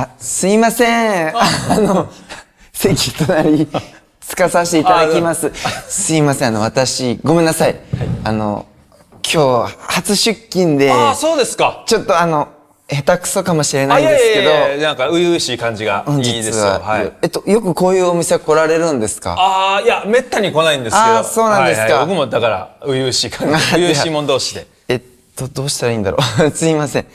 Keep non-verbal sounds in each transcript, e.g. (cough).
あ、すいません。あの、席隣、つかさせていただきます。すいません、あの、私、ごめんなさい。あの、今日、初出勤で。あ、そうですか。ちょっとあの、下手くそかもしれないんですけど。いやいやいやなんか、初々しい感じがいいですよ。はい。えっと、よくこういうお店来られるんですかああ、いや、めったに来ないんですけど。あそうなんですか。はいはい、僕もだから、初々しい感じ。(laughs) 初々しいもん同士で。えっと、どうしたらいいんだろう。(laughs) すいません。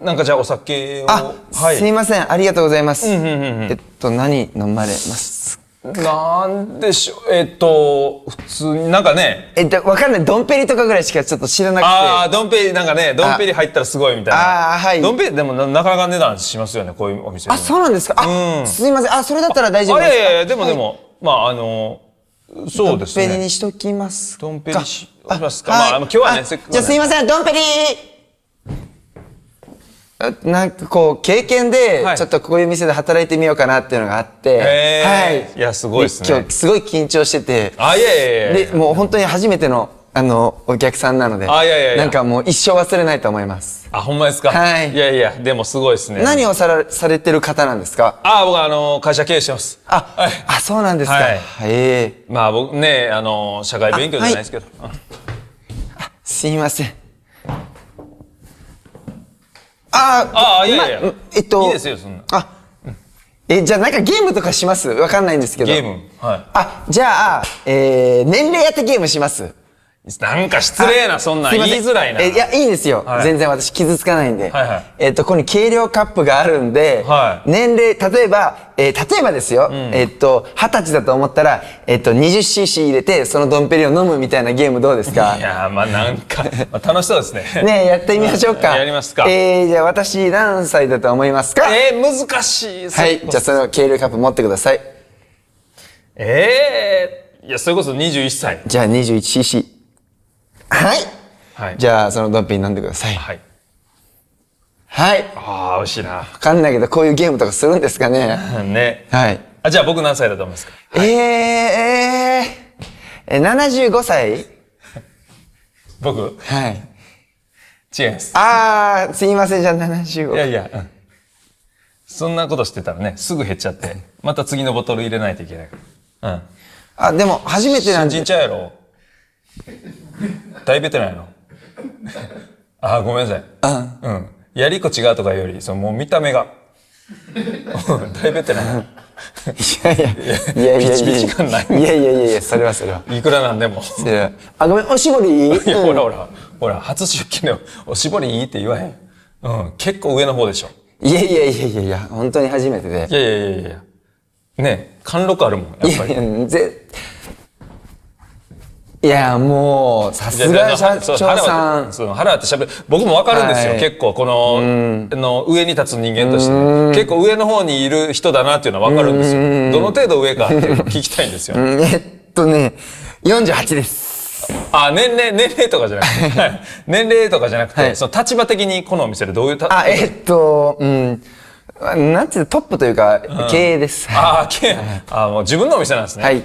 なんかじゃあお酒をあ、はい、すいませんありがとうございます、うんうんうんうん、えっと何飲まれますなんでしょうえっと普通になんかねえっとわかんないドンペリとかぐらいしかちょっと知らなくてああドンペリなんかねドンペリ入ったらすごいみたいなああはいドンペリでもなかなか値段しますよねこういうお店あそうなんですかあ、うん、すいませんあそれだったら大丈夫ですかいやいやでもでも、はい、まああのそうですねドンペリにしときますドンペリしますかまあ、今日はね、ね、じゃあすいませんドンペリなんかこう経験でちょっとこういう店で働いてみようかなっていうのがあって、はい、はい、いやすごいですね今日すごい緊張しててあいやいやいやでもう本当に初めてのあのお客さんなのであいやいやいやなんかもう一生忘れないと思いますあほんまですかはいいやいやでもすごいですね何をさらされてる方なんですかあ僕あの会社経営してますあ、はい、あそうなんですか、はい、ええー、まあ僕ねあの社会勉強じゃないですけど、はい、すいませんあああいいや、えっといいですよそんなあえじゃあなんかゲームとかしますわかんないんですけどゲームはいあじゃあ、えー、年齢当てゲームしますなんか失礼な、そんなん言いづらいな。いや、いいんですよ。全然私傷つかないんで。はいはい、えっ、と、ここに計量カップがあるんで、はい、年齢、例えば、え例えばですよ、うん、えっ、と、二十歳だと思ったら、えっ、と、20cc 入れて、そのドンペリを飲むみたいなゲームどうですかいやまあなんか、(laughs) 楽しそうですね。ねやってみましょうか。やりますか。えー、じゃあ私何歳だと思いますかえー、難しい。はい、じゃあその計量カップ持ってください。ええー、いや、それこそ21歳。じゃあ 21cc。はい、はい、じゃあそのドンピン飲んでくださいはいはいああ美味しいなわかんないけどこういうゲームとかするんですかね (laughs) ねはいあじゃあ僕何歳だと思いますか、はい、えー、えー、75歳僕はい違いますああすいませんじゃあ75いやいや、うんそんなことしてたらね、すぐ減っちゃって、また次のボトル入れないといけないから。うん。あ、でも初めてなんで。新人ちゃうやろ。(laughs) 大ベテランやの。(laughs) あ、ごめんなさい。ん。うん。やりこ違うとかより、そのもう見た目が。(laughs) 大ベテランいやいやいやいやいやないいやいやいやそれはそれは。いくらなんでも。あ、ごめん、おしぼりいいいや、ほらほら、ほら、初出勤でおしぼりいいって言わへん。うん、結構上の方でしょ。いやいやいやいやいや、本当に初めてで。いやいやいやいや。ね貫禄あるもん、やっぱり。いやいや、ぜ、いやもうさすが社長さん腹ってしゃべる僕も分かるんですよ、はい、結構この,、の上に立つ人間として結構上の方にいる人だなっていうのは分かるんですよどの程度上かって聞きたいんですよえっとね48ですあ年齢年齢とかじゃなくて年齢とかじゃなくて、はい、その立場的にこのお店でどういうたあえっとうんなんていうトップというか、うん、経営です。ああ、経営。あもう自分のお店なんですね。はい。うん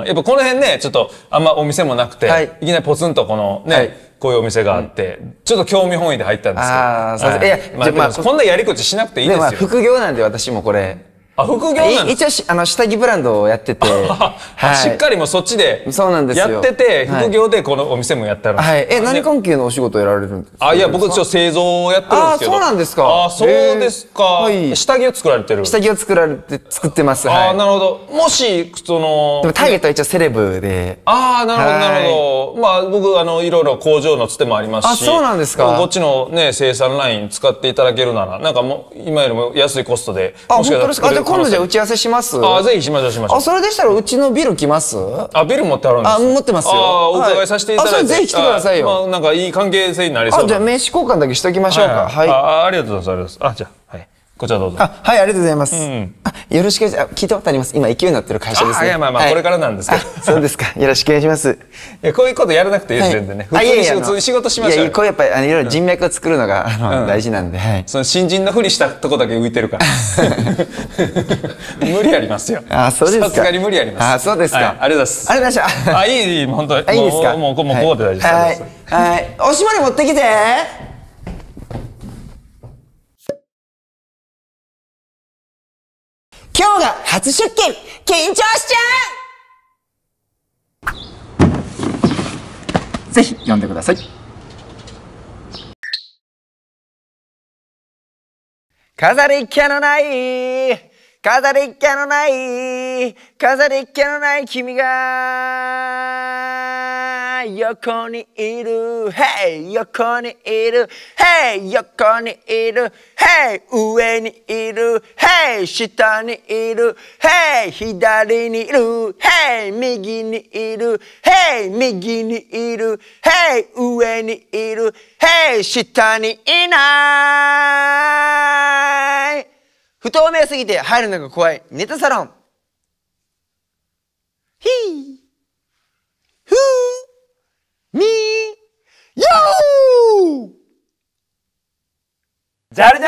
うん。やっぱこの辺ね、ちょっとあんまお店もなくて、はい、いきなりポツンとこのね、はい、こういうお店があって、ちょっと興味本位で入ったんですけど。ああ、そうです。い、や、まあ、まあ、こんなやり口しなくていいですよ。まあ、副業なんで私もこれ。あ副業一応あの下着ブランドをやってて、(laughs) はい、しっかりもそっちでそうなんですやってて副業でこのお店もやったら、はい、え何関係のお仕事やられるんですかあいや僕一応製造をやってるんですけどあそうなんですかあそうですか、はい、下着を作られてる下着を作られて作ってます、はい、あなるほどもしそのでもターゲットは一応セレブでああなるほど、なるほどまあ僕あのいろいろ工場のつてもありますしあそうなんですかこっちのね生産ライン使っていただけるならなんかもう、今よりも安いコストであもしかしたら今度じゃ打ち合わせしますあぜひしましょうしましょうあそれでしたらうちのビル来ますあビル持ってあるんですあ持ってますよあお伺いさせていただいて、はい、あそれぜひ来てくださいよ、まあ、なんかいい関係性になりそうあじゃあ名刺交換だけしときましょうかはい、はい、あありがとうございますあじゃあこちらどうぞ。あ、はい、ありがとうございます。うん、よろしく、聞いたことあります。今勢いになってる会社ですね。いや、まあまあ、これからなんですけど。そうですか。よろしくお願いします。いや、こういうことやらなくていいです、全然ね。普通に仕事、仕事しましょう。いや、こうやっぱり、あの、いろいろ人脈を作るのが、あの、大事なんで、はい。その新人のふりしたとこだけ浮いてるから。(laughs) 無理ありますよ。あ、そうですか。さすがに無理あります。あ、そうですか。はい、ありがとうございます。ありがとうございました。あ、いい、いい、本当。いいですか。もう、もう、こうで大丈夫です。はい。はい、おしまい持ってきて。初出勤緊張しちゃうぜひ読んでください飾り気のない飾り気のない飾り気のない君が横にいる Hey 横にいる Hey 横にいる Hey 上にいる Hey 下にいる Hey 左にいる Hey 右にいる Hey 右にいる Hey 上にいる Hey 下にいない不透明すぎて入るのが怖いネタサロンヒーみよージャル